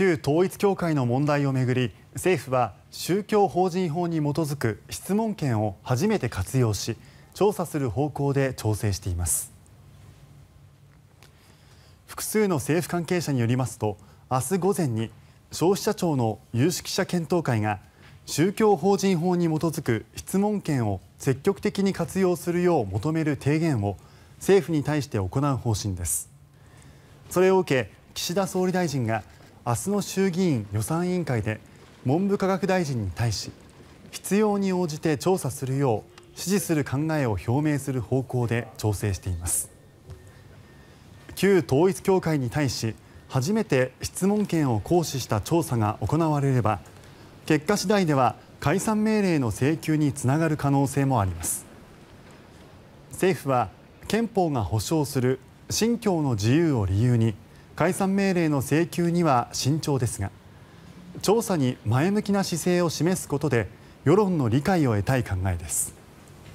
旧統一教会の問題を巡り政府は宗教法人法に基づく質問権を初めて活用し調査する方向で調整しています複数の政府関係者によりますと明日午前に消費者庁の有識者検討会が宗教法人法に基づく質問権を積極的に活用するよう求める提言を政府に対して行う方針です。それを受け岸田総理大臣が明日の衆議院予算委員会で文部科学大臣に対し必要に応じて調査するよう指示する考えを表明する方向で調整しています旧統一教会に対し初めて質問権を行使した調査が行われれば結果次第では解散命令の請求につながる可能性もあります政府は憲法が保障する信教の自由を理由に解散命令の請求には慎重ですが調査に前向きな姿勢を示すことで世論の理解を得たい考えです。